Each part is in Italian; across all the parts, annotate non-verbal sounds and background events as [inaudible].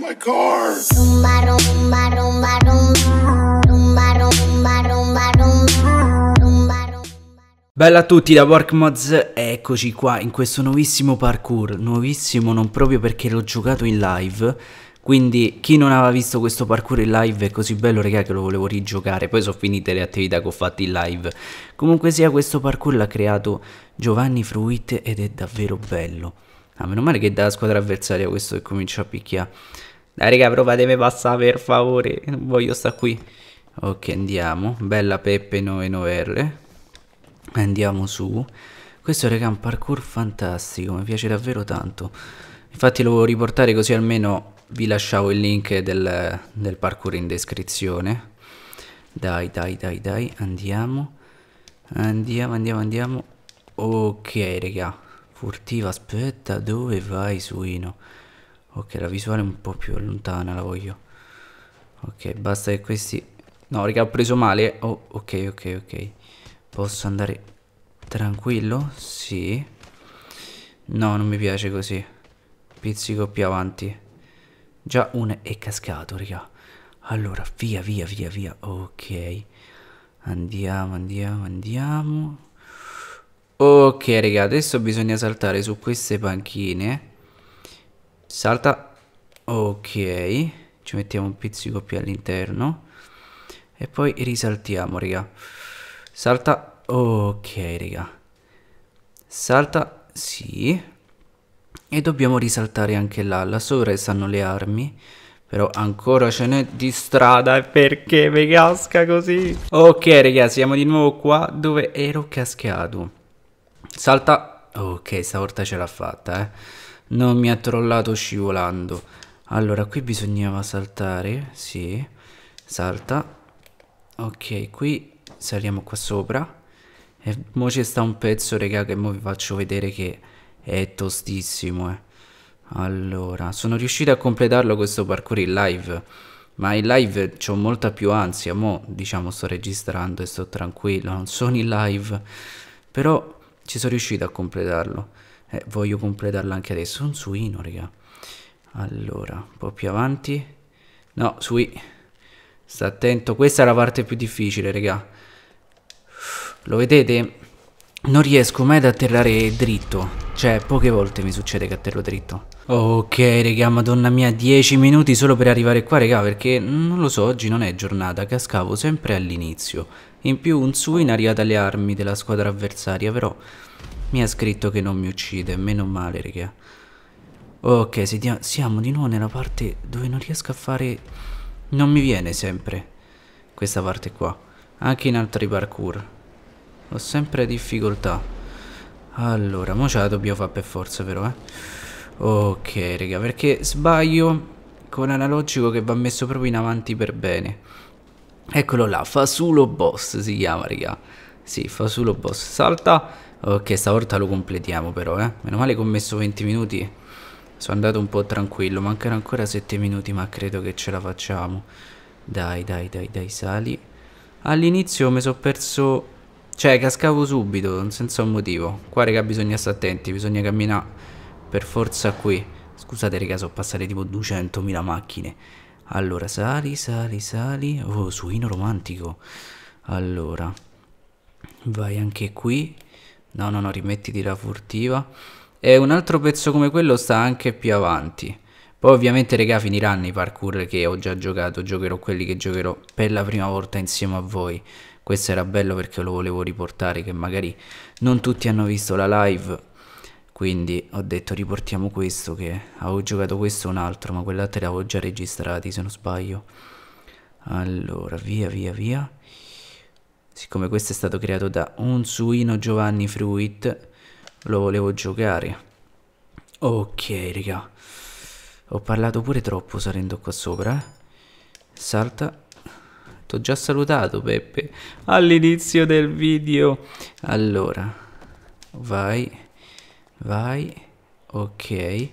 my car. Bella a tutti da WorkMods, eccoci qua in questo nuovissimo parkour, nuovissimo non proprio perché l'ho giocato in live, quindi chi non aveva visto questo parkour in live è così bello regà che lo volevo rigiocare, poi sono finite le attività che ho fatto in live. Comunque sia questo parkour l'ha creato Giovanni Fruit ed è davvero bello. Ah, meno male che è dalla squadra avversaria questo che comincia a picchiare. Dai, raga, provatemi passare per favore. Non voglio sta qui. Ok, andiamo. Bella Peppe 99R. Andiamo su. Questo, raga, è un parkour fantastico. Mi piace davvero tanto. Infatti lo volevo riportare così almeno vi lasciavo il link del, del parkour in descrizione. Dai, dai, dai, dai. Andiamo. Andiamo, andiamo, andiamo. Ok, raga. Furtiva, aspetta, dove vai suino? Ok, la visuale è un po' più lontana la voglio. Ok, basta che questi... No, raga, ho preso male. Oh, ok, ok, ok. Posso andare tranquillo? Sì. No, non mi piace così. Pizzico più avanti. Già un è cascato, raga. Allora, via, via, via, via. Ok. Andiamo, andiamo, andiamo. Ok raga adesso bisogna saltare su queste panchine Salta Ok Ci mettiamo un pizzico più all'interno E poi risaltiamo raga Salta Ok raga Salta Sì E dobbiamo risaltare anche là Là sopra stanno le armi però ancora ce n'è di strada e perché mi casca così? Ok raga, siamo di nuovo qua dove ero cascato Salta. Ok, stavolta ce l'ha fatta, eh. Non mi ha trollato scivolando. Allora, qui bisognava saltare. Sì. Salta. Ok, qui saliamo qua sopra. E mo ci sta un pezzo, raga, che mo vi faccio vedere che è tostissimo, eh. Allora, sono riuscito a completarlo questo parkour in live. Ma in live ho molta più ansia, mo diciamo sto registrando e sto tranquillo, non sono in live. Però ci sono riuscito a completarlo. Eh, voglio completarlo anche adesso. Un suino, raga. Allora, un po' più avanti. No, sui. Sta attento. Questa è la parte più difficile, raga. Lo vedete? Non riesco mai ad atterrare dritto. Cioè, poche volte mi succede che atterro dritto. Ok, raga, madonna mia, 10 minuti solo per arrivare qua, raga, perché non lo so, oggi non è giornata, cascavo sempre all'inizio. In più un Sui arriva dalle armi della squadra avversaria, però mi ha scritto che non mi uccide, meno male, regà. Ok, siamo di nuovo nella parte dove non riesco a fare... Non mi viene sempre questa parte qua. Anche in altri parkour. Ho sempre difficoltà. Allora, mo ce la dobbiamo fare per forza però, eh. Ok, regà, perché sbaglio con analogico che va messo proprio in avanti per bene. Eccolo là, Fasulo Boss si chiama, raga. Sì, Fasulo Boss. Salta. Ok, stavolta lo completiamo però, eh. Meno male che ho messo 20 minuti. Sono andato un po' tranquillo. Mancano ancora 7 minuti, ma credo che ce la facciamo. Dai, dai, dai, dai, sali. All'inizio mi sono perso... Cioè, cascavo subito, senza un motivo. Qua, raga, bisogna stare attenti. Bisogna camminare per forza qui. Scusate, raga, sono passate tipo 200.000 macchine. Allora, sali, sali, sali. Oh, suino romantico. Allora, vai anche qui. No, no, no, rimettiti la furtiva. E un altro pezzo come quello sta anche più avanti. Poi ovviamente, regà, finiranno i parkour che ho già giocato. Giocherò quelli che giocherò per la prima volta insieme a voi. Questo era bello perché lo volevo riportare, che magari non tutti hanno visto la live quindi ho detto riportiamo questo che avevo giocato questo e un altro ma quell'altro l'avevo già registrati se non sbaglio allora via via via siccome questo è stato creato da un suino Giovanni Fruit lo volevo giocare ok raga ho parlato pure troppo salendo qua sopra eh? salta t'ho già salutato Peppe all'inizio del video allora vai Vai. Ok.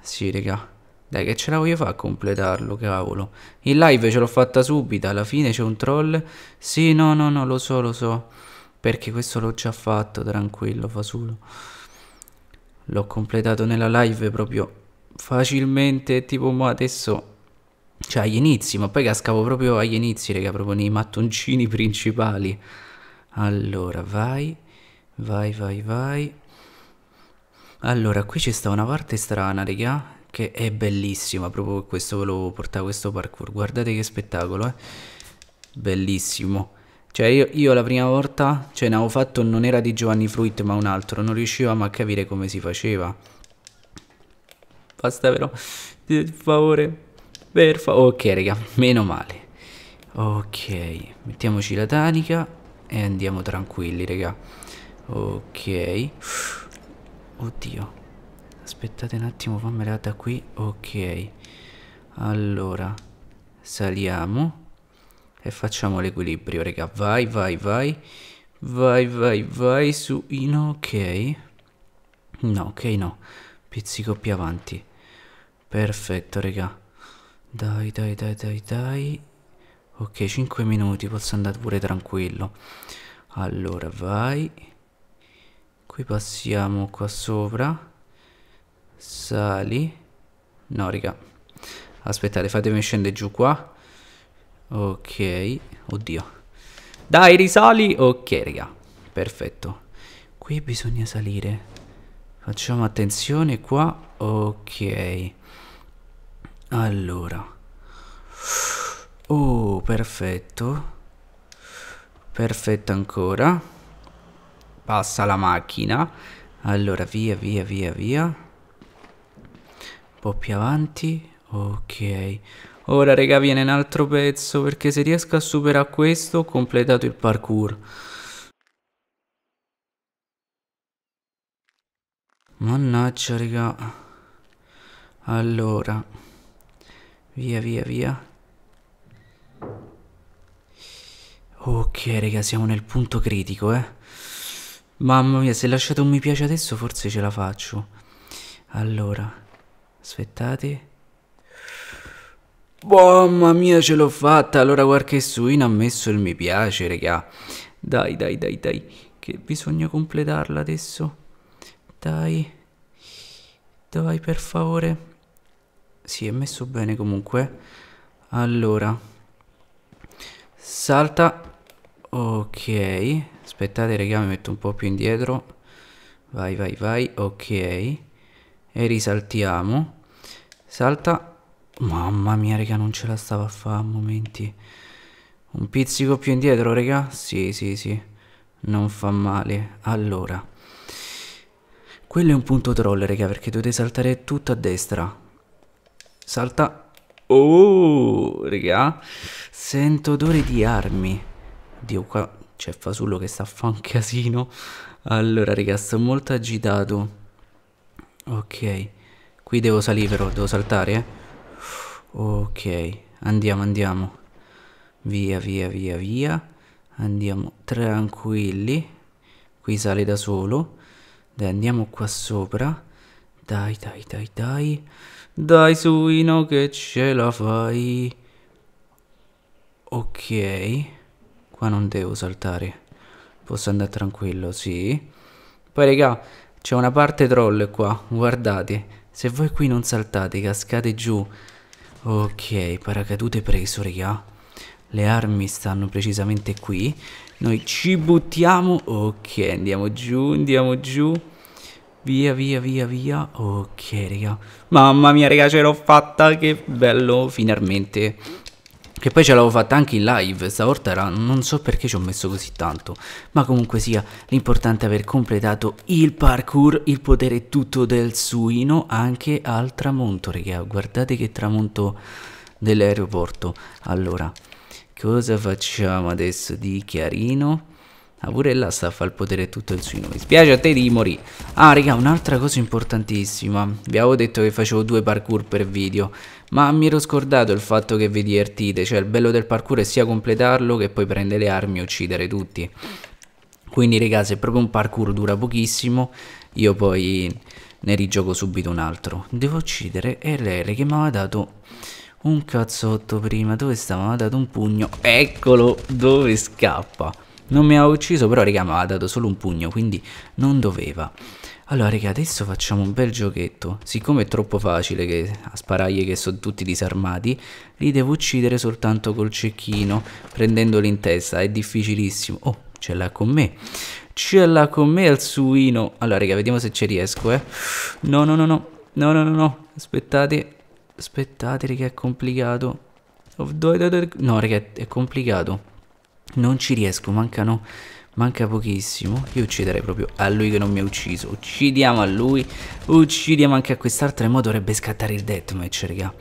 Sì, raga. Dai, che ce la voglio fare a completarlo, cavolo. In live ce l'ho fatta subito, alla fine c'è un troll. Sì, no, no, no, lo so, lo so. Perché questo l'ho già fatto, tranquillo, fasulo. L'ho completato nella live proprio facilmente, tipo ma adesso... Cioè, agli inizi, ma poi cascavo proprio agli inizi, raga, proprio nei mattoncini principali. Allora, vai. Vai, vai, vai. Allora, qui ci sta una parte strana, raga, che è bellissima, proprio questo ve lo porta questo parkour. Guardate che spettacolo, eh. Bellissimo. Cioè, io, io la prima volta, cioè, ne avevo fatto, non era di Giovanni Fruit, ma un altro. Non riuscivamo a capire come si faceva. Basta però, per favore, per favore. Ok, raga, meno male. Ok, mettiamoci la tanica e andiamo tranquilli, raga ok oddio aspettate un attimo fammela da qui ok allora saliamo e facciamo l'equilibrio raga vai vai vai vai vai vai su in ok no ok no pizzico più avanti perfetto raga dai dai dai dai dai ok 5 minuti posso andare pure tranquillo allora vai qui passiamo qua sopra sali no raga aspettate fatemi scendere giù qua ok oddio dai risali ok raga perfetto qui bisogna salire facciamo attenzione qua ok allora oh perfetto perfetto ancora passa la macchina allora via via via via un po' più avanti ok ora raga viene un altro pezzo perché se riesco a superare questo ho completato il parkour mannaggia raga allora via via via ok raga siamo nel punto critico eh Mamma mia, se lasciate un mi piace adesso forse ce la faccio. Allora, aspettate. Mamma mia, ce l'ho fatta. Allora qualche suino ha messo il mi piace, raga. Dai, dai, dai, dai. Che bisogna completarla adesso. Dai. Dai, per favore. Sì, è messo bene comunque. Allora. Salta. Ok, aspettate raga mi metto un po' più indietro. Vai, vai, vai, ok. E risaltiamo. Salta. Mamma mia raga non ce la stava a fare a momenti. Un pizzico più indietro raga? Sì, sì, sì. Non fa male. Allora. Quello è un punto troll raga perché dovete saltare tutto a destra. Salta. Oh, raga. Sento odore di armi. Dio, qua c'è Fasullo che sta a fare un casino. Allora, raga, sto molto agitato. Ok. Qui devo salire però, devo saltare, eh. Ok, andiamo, andiamo. Via, via, via, via. Andiamo tranquilli. Qui sale da solo. Dai, andiamo qua sopra. Dai, dai, dai, dai. Dai, suino che ce la fai. Ok. Qua non devo saltare. Posso andare tranquillo, sì. Poi, raga, c'è una parte troll qua, guardate. Se voi qui non saltate, cascate giù. Ok, paracadute preso, raga. Le armi stanno precisamente qui. Noi ci buttiamo. Ok, andiamo giù, andiamo giù. Via, via, via, via. Ok, raga. Mamma mia, raga, ce l'ho fatta. Che bello, finalmente. Che poi ce l'avevo fatta anche in live, stavolta era, non so perché ci ho messo così tanto. Ma comunque sia, l'importante è aver completato il parkour, il potere tutto del suino, anche al tramonto, raga. Eh, guardate che tramonto dell'aeroporto. Allora, cosa facciamo adesso di chiarino? Ah, pure là sta a far potere tutto il su noi. Spiace a te di morire. Ah, raga, un'altra cosa importantissima. Vi avevo detto che facevo due parkour per video. Ma mi ero scordato il fatto che vi divertite. Cioè, il bello del parkour è sia completarlo che poi prendere le armi e uccidere tutti. Quindi, raga, se proprio un parkour dura pochissimo, io poi ne rigioco subito un altro. Devo uccidere LR che mi aveva dato... Un cazzotto prima, dove stava? Mi ha dato un pugno, eccolo dove scappa non mi ha ucciso, però raga mi ha dato solo un pugno, quindi non doveva. Allora raga, adesso facciamo un bel giochetto. Siccome è troppo facile che a sparaglie che sono tutti disarmati, li devo uccidere soltanto col cecchino, prendendoli in testa, è difficilissimo. Oh, ce l'ha con me. Ce l'ha con me il suino. Allora raga, vediamo se ci riesco, eh. No, no, no, no. No, no, no, no. Aspettate. Aspettate, raga, è complicato. No, raga, è complicato. Non ci riesco, mancano... Manca pochissimo. Io ucciderei proprio a lui che non mi ha ucciso. Uccidiamo a lui. Uccidiamo anche a quest'altro. E mo dovrebbe scattare il deathmatch, raga.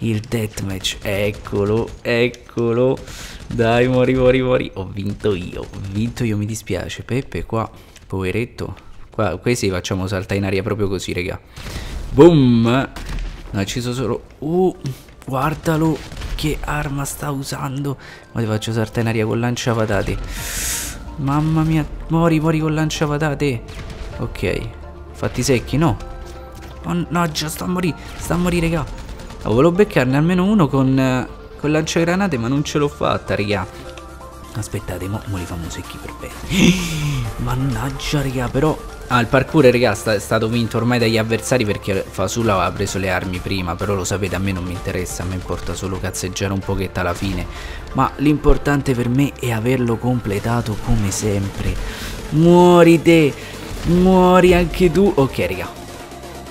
Il deathmatch. Eccolo, eccolo. Dai, mori, mori, mori. Ho vinto io. Ho vinto io, mi dispiace. Peppe qua, poveretto. Qua, questi facciamo saltare in aria proprio così, raga. Boom. No, ha ucciso solo... Uh, guardalo che arma sta usando. Ma ti faccio sartenaria con lanciapatate. Mamma mia, mori, mori con lanciapatate. Ok, fatti secchi, no? Mannaggia, sta a morire, sta a morire, raga. Oh, volevo beccarne almeno uno con, eh, con lanciagranate, ma non ce l'ho fatta, raga. Aspettate, mo, mo li famo secchi per bene. [gasps] Mannaggia, raga, però Ah, il parkour, raga, sta, è stato vinto ormai dagli avversari perché Fasula ha preso le armi prima, però lo sapete, a me non mi interessa, a me importa solo cazzeggiare un pochetto alla fine. Ma l'importante per me è averlo completato come sempre. Muori te, muori anche tu. Ok, raga,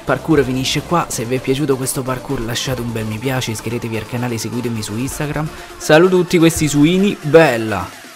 parkour finisce qua, se vi è piaciuto questo parkour lasciate un bel mi piace, iscrivetevi al canale, seguitemi su Instagram, saluto tutti questi suini, bella!